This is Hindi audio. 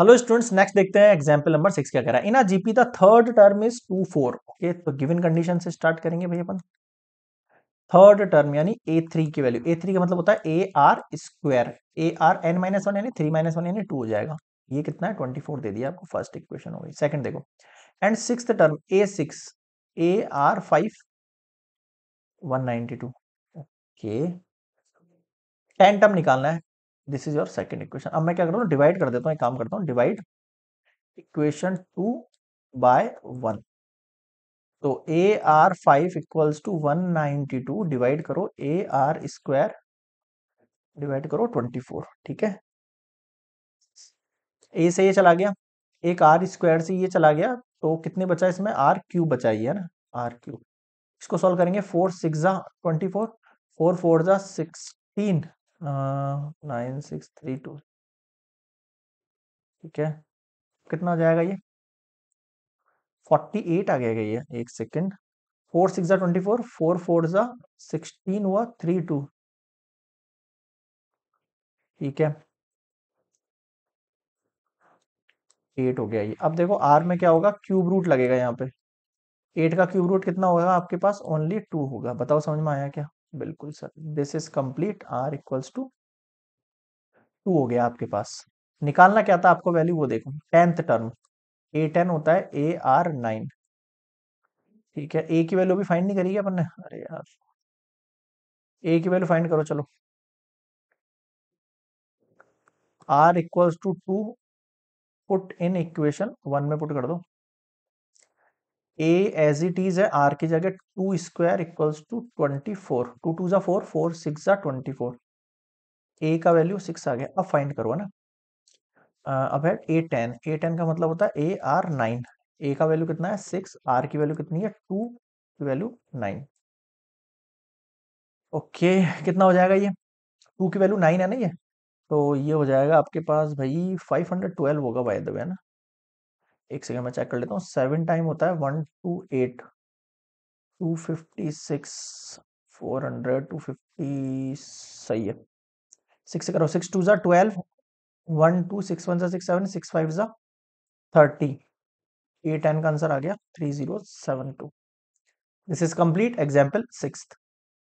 हेलो स्टूडेंट्स नेक्स्ट देखते हैं एग्जाम्पल नंबर सिक्स क्या रहा है in a GP the third term is two four okay तो गिवन कंडीशन से स्टार्ट करेंगे भाई अपन थर्ड टर्म यानी ए थ्री की वैल्यू ए थ्री का मतलब होता है a r square a r n minus one यानी थ्री माइनस वन यानी टू हो जाएगा ये कितना है ट्वेंटी फोर दे दिया आपको फर्स्ट इक्वेशन हो गई सेकंड देखो and six term a six a r five one ninety two okay ten term निकालना है this is your second equation अब मैं क्या करता हूँ डिवाइड कर देता हूँ एक काम करता हूँ divide equation two by one तो a r five equals to one ninety two divide करो ए आर स्क्वायर डिवाइड करो ट्वेंटी फोर ठीक है ए से ये चला गया एक आर स्क्वायर से ये चला गया तो कितने बचा इसमें आर क्यूब बचा ही है ना आर क्यूब इसको सॉल्व करेंगे four six twenty four four four जा sixteen nine six three two ठीक है कितना हो जाएगा ये फोर्टी एट आ गया ये एक second four six twenty four four four ज़ा सिक्सटीन हुआ थ्री टू ठीक है एट हो गया ये अब देखो आर में क्या होगा क्यूब रूट लगेगा यहाँ पे एट का क्यूब रूट कितना होगा आपके पास ओनली टू होगा बताओ समझ में आया क्या बिल्कुल sir this is complete r equals to two हो गया आपके पास निकालना क्या था आपको वैल्यू वो देखो टेंथ टर्म ए टेन होता है ए आर नाइन ठीक है ए की वैल्यू भी फाइंड नहीं करी अपन ने अरे यार ए की वैल्यू फाइंड करो चलो r equals to two put in equation one में पुट कर दो ए एज इट इज है आर की जगह two square equals to twenty four two two ज़ा फोर फोर सिक्स ज़ा ट्वेंटी फोर ए का वैल्यू सिक्स आ गया अब फाइंड करो ना अब है ए टेन ए टेन का मतलब होता है ए आर नाइन ए का वैल्यू कितना है सिक्स आर की वैल्यू कितनी है टू की वैल्यू नाइन ओके कितना हो जाएगा ये टू की वैल्यू नाइन है ना ये तो ये हो जाएगा आपके पास भाई फाइव हंड्रेड ट्वेल्व होगा बाय द वे ना एक सेकंड में चेक कर लेता हूँ सेवन टाइम होता है one two eight two fifty six four hundred two fifty सही है सिक्स करो सिक्स टू ज़ा twelve one two six one ज़ा सिक्स सेवन सिक्स फाइव ज़ा थर्टी ए टेन का आंसर आ गया three zero seven two this is complete example six